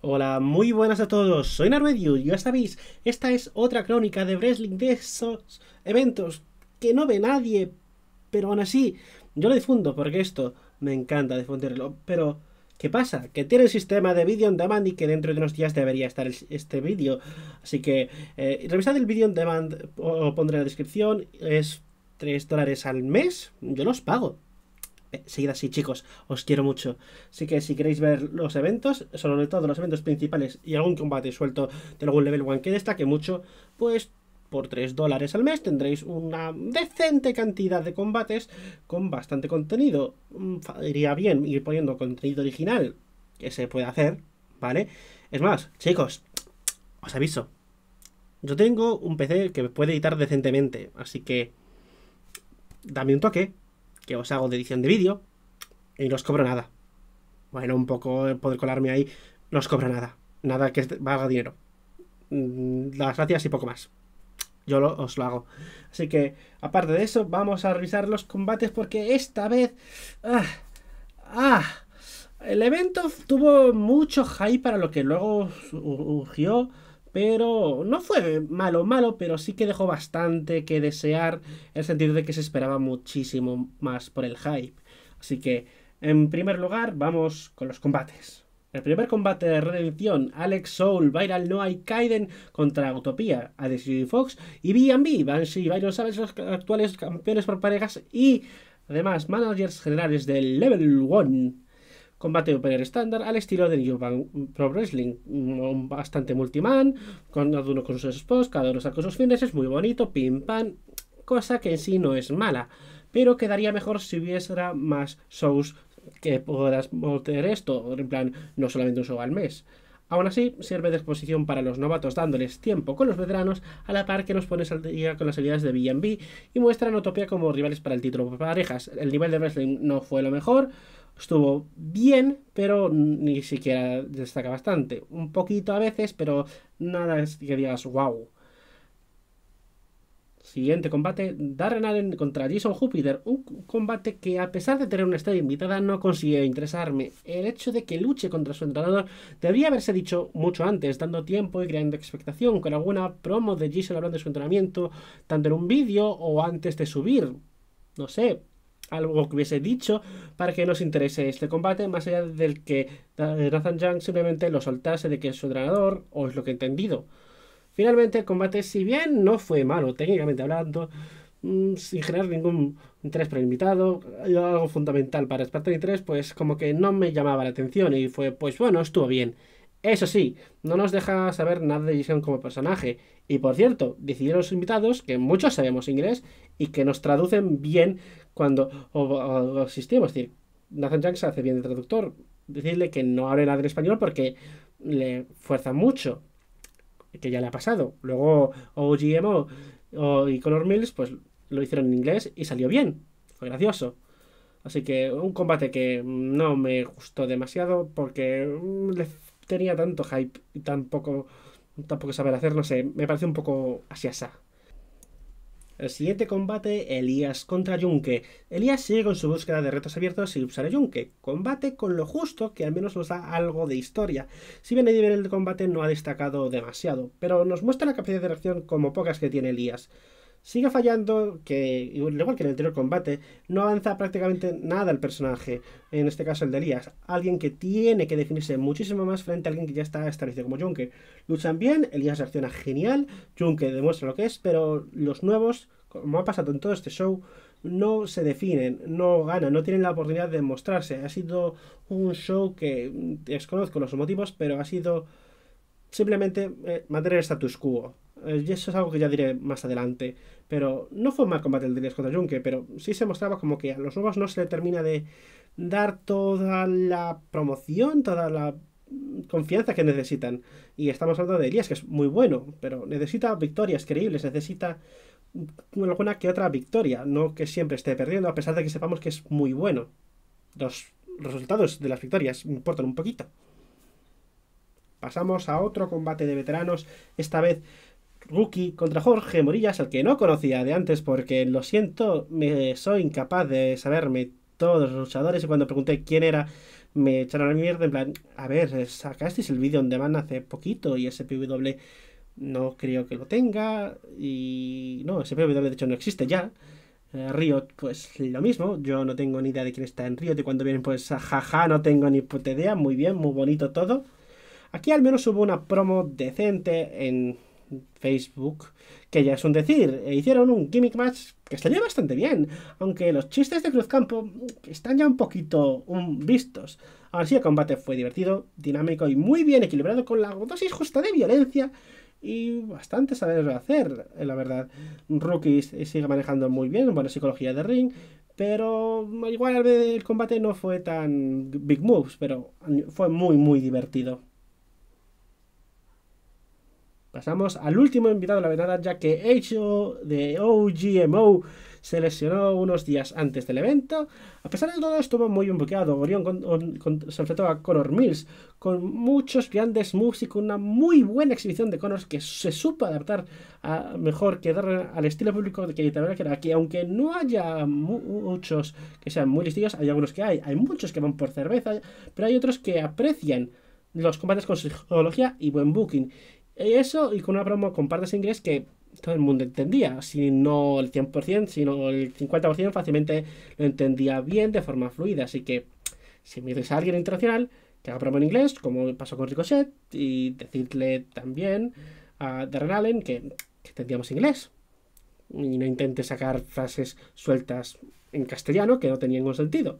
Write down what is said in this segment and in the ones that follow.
Hola, muy buenas a todos, soy Narvedio y ya sabéis, esta es otra crónica de wrestling de esos eventos que no ve nadie, pero aún así, yo lo difundo porque esto me encanta difundirlo, pero ¿qué pasa? Que tiene el sistema de video on demand y que dentro de unos días debería estar este vídeo, así que eh, revisad el video on demand, o, pondré en la descripción, es 3 dólares al mes, yo los pago, eh, seguid así, chicos, os quiero mucho. Así que si queréis ver los eventos, sobre todos los eventos principales y algún combate suelto de algún level one que destaque mucho, pues por 3 dólares al mes tendréis una decente cantidad de combates con bastante contenido. Mm, iría bien ir poniendo contenido original que se puede hacer, ¿vale? Es más, chicos, os aviso. Yo tengo un PC que puede editar decentemente, así que dame un toque, que os hago de edición de vídeo y no os cobro nada. Bueno, un poco poder colarme ahí, no os cobro nada. Nada que valga dinero. Mm, las gracias y poco más. Yo os lo hago. Así que, aparte de eso, vamos a revisar los combates porque esta vez... Ah, ah, el evento tuvo mucho hype para lo que luego surgió pero no fue malo, malo, pero sí que dejó bastante que desear, el sentido de que se esperaba muchísimo más por el hype. Así que, en primer lugar, vamos con los combates. El primer combate de redención, Alex Soul, Viral No Hay Kaiden contra Utopía, ADC Fox y B&B, Banshee y Byron los actuales campeones por parejas y además managers generales del Level 1 combate opener estándar al estilo de New Japan Pro Wrestling. Mm, bastante multiman, con cada uno con sus spots, cada uno saca sus fines, es muy bonito, pim pam, cosa que en sí no es mala, pero quedaría mejor si hubiera más shows que podrás volver esto, en plan, no solamente un show al mes. Aún así, sirve de exposición para los novatos dándoles tiempo con los veteranos a la par que nos pones al día con las habilidades de B&B y muestran Utopia como rivales para el título de parejas. El nivel de wrestling no fue lo mejor, estuvo bien, pero ni siquiera destaca bastante. Un poquito a veces, pero nada que digas wow. Siguiente combate, Darren Allen contra Jason Jupiter. Un combate que a pesar de tener una estrella invitada no consiguió interesarme. El hecho de que luche contra su entrenador debería haberse dicho mucho antes, dando tiempo y creando expectación, con alguna promo de Jason hablando de su entrenamiento, tanto en un vídeo o antes de subir. No sé, algo que hubiese dicho para que nos interese este combate, más allá del que eh, Nathan Young simplemente lo soltase de que es su dragador o es lo que he entendido. Finalmente, el combate, si bien no fue malo técnicamente hablando, mm, sin generar ningún interés para algo fundamental para Spartan 3, pues como que no me llamaba la atención y fue, pues bueno, estuvo bien. Eso sí, no nos deja saber nada de Jason como personaje. Y por cierto, decidieron los invitados, que muchos sabemos inglés y que nos traducen bien cuando o, decir, Nathan Jack hace bien de traductor. Decirle que no hable nada en español porque le fuerza mucho, que ya le ha pasado. Luego OGMO o, y Color Mills, pues lo hicieron en inglés y salió bien. Fue gracioso. Así que un combate que no me gustó demasiado porque mm, le tenía tanto hype y tampoco, tampoco saber hacer, no sé, me parece un poco así El siguiente combate, Elías contra Yunque. Elías sigue con su búsqueda de retos abiertos y usar a Combate con lo justo, que al menos nos da algo de historia. Si bien el nivel de combate no ha destacado demasiado, pero nos muestra la capacidad de reacción como pocas que tiene Elías. Sigue fallando que, igual que en el anterior combate, no avanza prácticamente nada el personaje, en este caso el de Elías, alguien que tiene que definirse muchísimo más frente a alguien que ya está establecido como Junke. Luchan bien, Elías reacciona genial, Junke demuestra lo que es, pero los nuevos, como ha pasado en todo este show, no se definen, no ganan, no tienen la oportunidad de mostrarse. Ha sido un show que mm, desconozco los motivos, pero ha sido simplemente eh, mantener el status quo. Eh, y eso es algo que ya diré más adelante. Pero no fue un mal combate el de Elias contra Junke, pero sí se mostraba como que a los nuevos no se le termina de dar toda la promoción, toda la confianza que necesitan. Y estamos hablando de Elias, que es muy bueno, pero necesita victorias creíbles, necesita alguna que otra victoria, no que siempre esté perdiendo, a pesar de que sepamos que es muy bueno. Los resultados de las victorias importan un poquito. Pasamos a otro combate de veteranos, esta vez Rookie contra Jorge Morillas, al que no conocía de antes, porque lo siento, me soy incapaz de saberme todos los luchadores. Y cuando pregunté quién era, me echaron a la mierda. En plan, a ver, sacasteis el vídeo donde van hace poquito y ese PW no creo que lo tenga. Y no, ese de hecho no existe ya. Eh, Riot, pues lo mismo, yo no tengo ni idea de quién está en Riot y cuando vienen, pues jaja, no tengo ni puta idea, muy bien, muy bonito todo. Aquí al menos hubo una promo decente en Facebook, que ya es un decir, e hicieron un gimmick match que salió bastante bien, aunque los chistes de Cruzcampo están ya un poquito vistos. Aún así, el combate fue divertido, dinámico y muy bien equilibrado con la dosis justa de violencia y bastante saber hacer, eh, la verdad. Rookie sigue manejando muy bien, buena psicología de ring, pero igual el combate no fue tan big moves, pero fue muy, muy divertido. Pasamos al último invitado de la venada, ya que H.O. de OGMO se lesionó unos días antes del evento. A pesar de todo, estuvo muy bloqueado. Orión con, se enfrentó a Connor Mills con muchos grandes moves y con una muy buena exhibición de Connors que se supo adaptar a mejor que al estilo público de que era que aunque no haya muchos que sean muy listillos, hay algunos que hay. Hay muchos que van por cerveza, pero hay otros que aprecian los combates con psicología y buen booking. Eso y con una broma con partes en inglés que todo el mundo entendía, si no el 100%, sino el 50% fácilmente lo entendía bien de forma fluida. Así que si me a alguien internacional que haga broma en inglés, como pasó con Ricochet, y decirle también a Darren Allen que, que entendíamos inglés. Y no intente sacar frases sueltas en castellano que no tenían ningún sentido.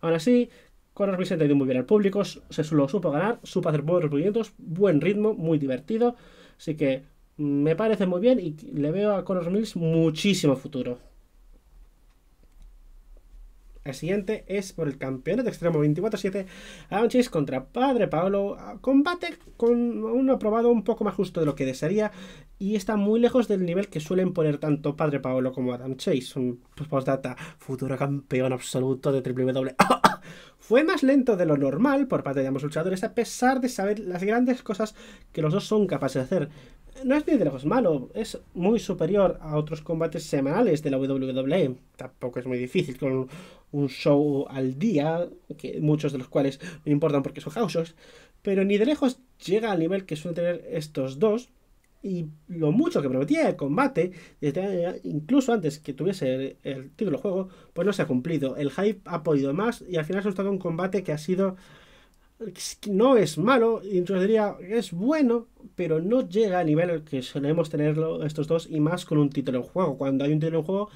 Aún así, Conor Mills ha ido muy bien al público, se lo supo ganar, supo hacer buenos movimientos, buen ritmo, muy divertido. Así que me parece muy bien y le veo a Conor Mills muchísimo futuro. El siguiente es por el campeón de extremo 24-7 Adam Chase contra Padre Paolo. Combate con un aprobado un poco más justo de lo que desearía y está muy lejos del nivel que suelen poner tanto Padre Paolo como Adam Chase. Un pues, postdata futuro campeón absoluto de WWE. Fue más lento de lo normal por parte de ambos luchadores, a pesar de saber las grandes cosas que los dos son capaces de hacer. No es ni de lejos malo, es muy superior a otros combates semanales de la WWE. Tampoco es muy difícil con un show al día, que muchos de los cuales no importan porque son house pero ni de lejos llega al nivel que suelen tener estos dos y lo mucho que prometía el combate, este incluso antes que tuviese el, título del juego, pues no se ha cumplido. El hype ha podido más y al final ha estado un combate que ha sido. No es malo, entonces diría es bueno, pero no llega al nivel que solemos tenerlo estos dos y más con un título en juego. Cuando hay un título en juego,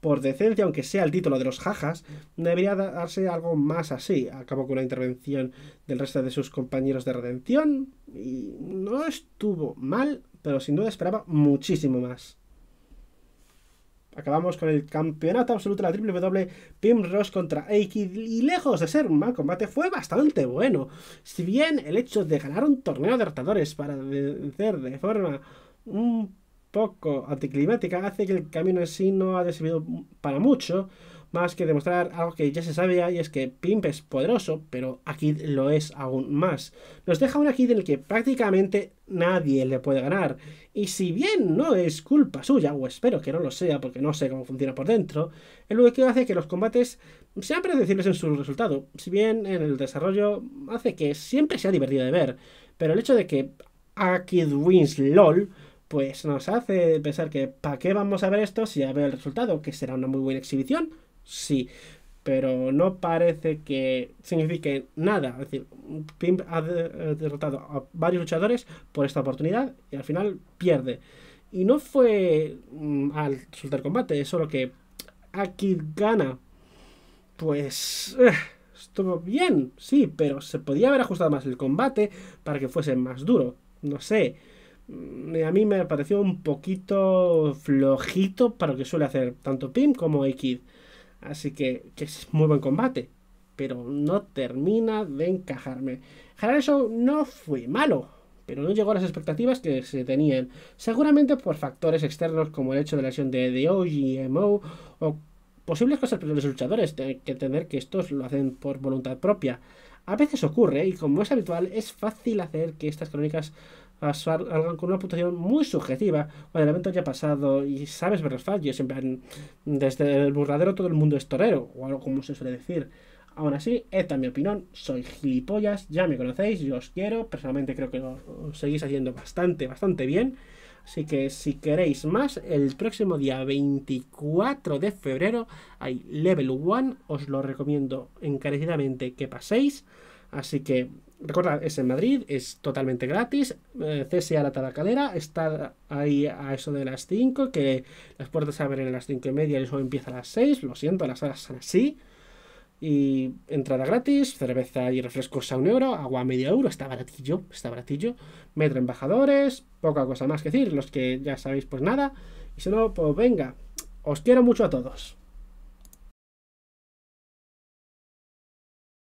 por decencia, aunque sea el título de los jajas, debería darse algo más así. Acabo con la intervención del resto de sus compañeros de redención y no estuvo mal, pero sin duda esperaba muchísimo más. Acabamos con el campeonato absoluto de la W e, Pim Ross contra Aikid y lejos de ser un mal combate fue bastante bueno. Si bien el hecho de ganar un torneo de hartadores para vencer de forma un poco anticlimática hace que el camino en sí no haya servido para mucho, más que demostrar algo que ya se sabía y es que Pimp es poderoso, pero Akid lo es aún más. Nos deja un Akid en el que prácticamente nadie le puede ganar. Y si bien no es culpa suya, o espero que no lo sea porque no sé cómo funciona por dentro, el que hace que los combates sean predecibles en su resultado, si bien en el desarrollo hace que siempre sea divertido de ver. Pero el hecho de que Akid wins LOL pues nos hace pensar que ¿para qué vamos a ver esto si ya ve el resultado? Que será una muy buena exhibición, sí, pero no parece que signifique nada. Es decir, Pimp ha eh, derrotado a varios luchadores por esta oportunidad y al final pierde. Y no fue mm, al soltar combate, es solo que Akid gana. Pues eh, estuvo bien, sí, pero se podía haber ajustado más el combate para que fuese más duro. No sé. Mm, a mí me pareció un poquito flojito para lo que suele hacer tanto Pim como Akid Así que, que es muy buen combate. Pero no termina de encajarme. Harare eso no fue malo, pero no llegó a las expectativas que se tenían. Seguramente por factores externos como el hecho de la acción de DO, OGMO. o posibles cosas de los luchadores. tienen que entender que estos lo hacen por voluntad propia. A veces ocurre y como es habitual es fácil hacer que estas crónicas algo con una puntuación muy subjetiva o el evento ya pasado y sabes ver los fallos, desde el burladero todo el mundo es torero o algo como se suele decir. Aún así, esta es mi opinión, soy gilipollas, ya me conocéis, yo os quiero, personalmente creo que lo, seguís haciendo bastante, bastante bien. Así que si queréis más, el próximo día 24 de febrero hay Level 1, os lo recomiendo encarecidamente que paséis. Así que Recordad, es en Madrid, es totalmente gratis. Eh, cese a La Tabacalera está ahí a eso de las 5, que las puertas se abren a las 5 y media y eso empieza a las 6. Lo siento, las horas son así. Y entrada gratis, cerveza y refrescos a un euro, agua a medio euro, está baratillo, está baratillo. Metro embajadores, poca cosa más que decir, los que ya sabéis, pues nada. Y si no, pues venga, os quiero mucho a todos.